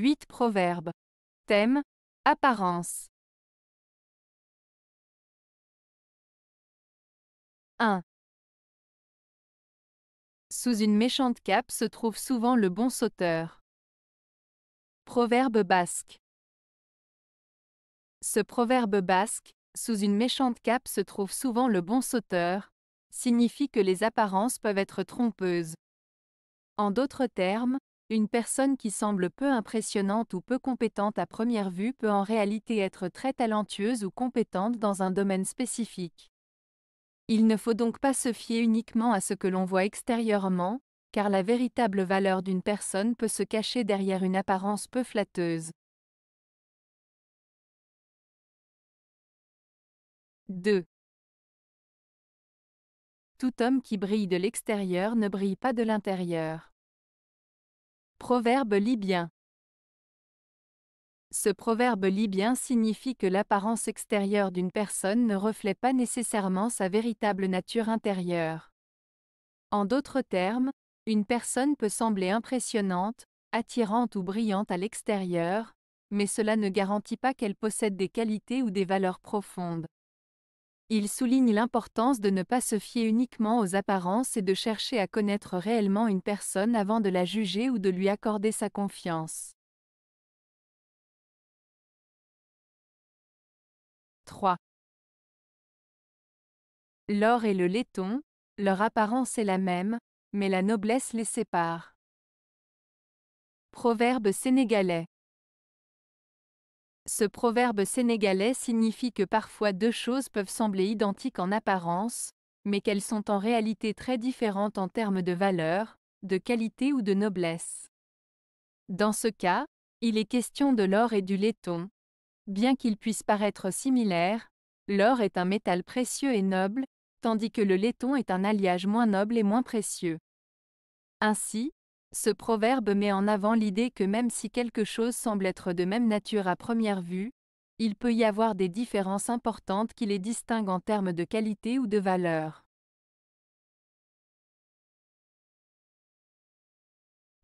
8 Proverbes. Thème Apparence. 1. Sous une méchante cape se trouve souvent le bon sauteur. Proverbe basque. Ce proverbe basque, sous une méchante cape se trouve souvent le bon sauteur, signifie que les apparences peuvent être trompeuses. En d'autres termes, une personne qui semble peu impressionnante ou peu compétente à première vue peut en réalité être très talentueuse ou compétente dans un domaine spécifique. Il ne faut donc pas se fier uniquement à ce que l'on voit extérieurement, car la véritable valeur d'une personne peut se cacher derrière une apparence peu flatteuse. 2. Tout homme qui brille de l'extérieur ne brille pas de l'intérieur. Proverbe libyen Ce proverbe libyen signifie que l'apparence extérieure d'une personne ne reflète pas nécessairement sa véritable nature intérieure. En d'autres termes, une personne peut sembler impressionnante, attirante ou brillante à l'extérieur, mais cela ne garantit pas qu'elle possède des qualités ou des valeurs profondes. Il souligne l'importance de ne pas se fier uniquement aux apparences et de chercher à connaître réellement une personne avant de la juger ou de lui accorder sa confiance. 3. L'or et le laiton, leur apparence est la même, mais la noblesse les sépare. Proverbe sénégalais. Ce proverbe sénégalais signifie que parfois deux choses peuvent sembler identiques en apparence, mais qu'elles sont en réalité très différentes en termes de valeur, de qualité ou de noblesse. Dans ce cas, il est question de l'or et du laiton. Bien qu'ils puissent paraître similaires, l'or est un métal précieux et noble, tandis que le laiton est un alliage moins noble et moins précieux. Ainsi, ce proverbe met en avant l'idée que même si quelque chose semble être de même nature à première vue, il peut y avoir des différences importantes qui les distinguent en termes de qualité ou de valeur.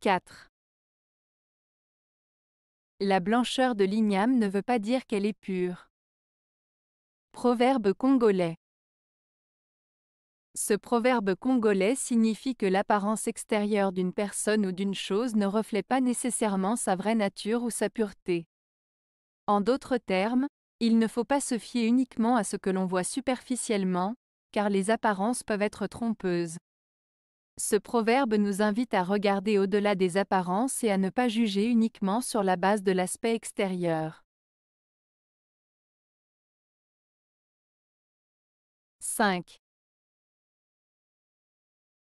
4. La blancheur de l'igname ne veut pas dire qu'elle est pure. Proverbe congolais. Ce proverbe congolais signifie que l'apparence extérieure d'une personne ou d'une chose ne reflète pas nécessairement sa vraie nature ou sa pureté. En d'autres termes, il ne faut pas se fier uniquement à ce que l'on voit superficiellement, car les apparences peuvent être trompeuses. Ce proverbe nous invite à regarder au-delà des apparences et à ne pas juger uniquement sur la base de l'aspect extérieur. 5.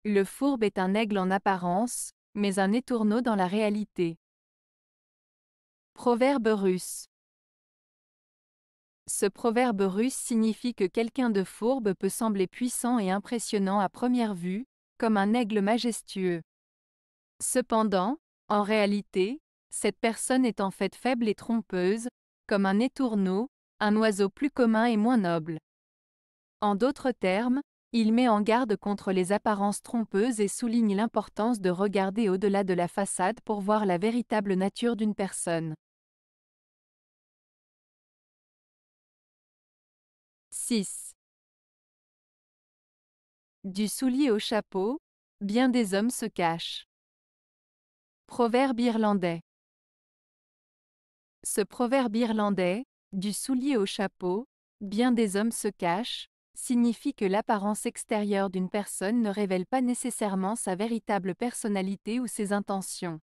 Le fourbe est un aigle en apparence, mais un étourneau dans la réalité. Proverbe russe. Ce proverbe russe signifie que quelqu'un de fourbe peut sembler puissant et impressionnant à première vue, comme un aigle majestueux. Cependant, en réalité, cette personne est en fait faible et trompeuse, comme un étourneau, un oiseau plus commun et moins noble. En d'autres termes, il met en garde contre les apparences trompeuses et souligne l'importance de regarder au-delà de la façade pour voir la véritable nature d'une personne. 6. Du soulier au chapeau, bien des hommes se cachent. Proverbe irlandais. Ce proverbe irlandais, du soulier au chapeau, bien des hommes se cachent, signifie que l'apparence extérieure d'une personne ne révèle pas nécessairement sa véritable personnalité ou ses intentions.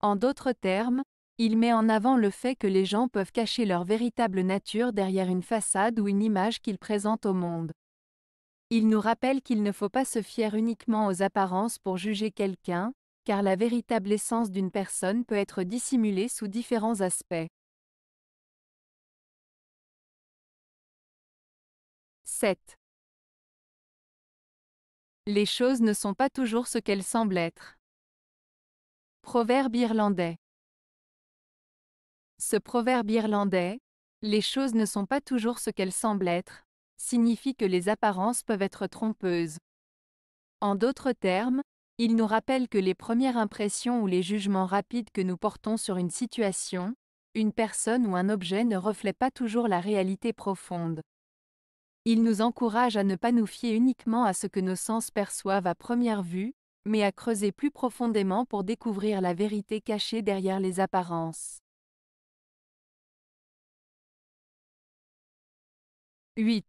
En d'autres termes, il met en avant le fait que les gens peuvent cacher leur véritable nature derrière une façade ou une image qu'ils présentent au monde. Il nous rappelle qu'il ne faut pas se fier uniquement aux apparences pour juger quelqu'un, car la véritable essence d'une personne peut être dissimulée sous différents aspects. 7. Les choses ne sont pas toujours ce qu'elles semblent être. Proverbe irlandais. Ce proverbe irlandais, les choses ne sont pas toujours ce qu'elles semblent être, signifie que les apparences peuvent être trompeuses. En d'autres termes, il nous rappelle que les premières impressions ou les jugements rapides que nous portons sur une situation, une personne ou un objet ne reflètent pas toujours la réalité profonde. Il nous encourage à ne pas nous fier uniquement à ce que nos sens perçoivent à première vue, mais à creuser plus profondément pour découvrir la vérité cachée derrière les apparences. 8.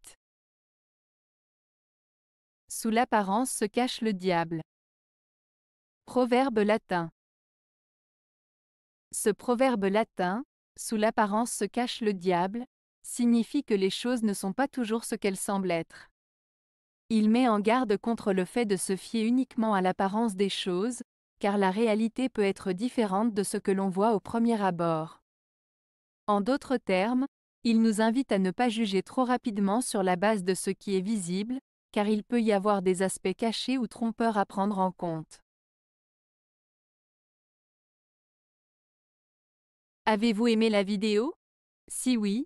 Sous l'apparence se cache le diable. Proverbe latin. Ce proverbe latin, sous l'apparence se cache le diable, signifie que les choses ne sont pas toujours ce qu'elles semblent être. Il met en garde contre le fait de se fier uniquement à l'apparence des choses, car la réalité peut être différente de ce que l'on voit au premier abord. En d'autres termes, il nous invite à ne pas juger trop rapidement sur la base de ce qui est visible, car il peut y avoir des aspects cachés ou trompeurs à prendre en compte. Avez-vous aimé la vidéo Si oui,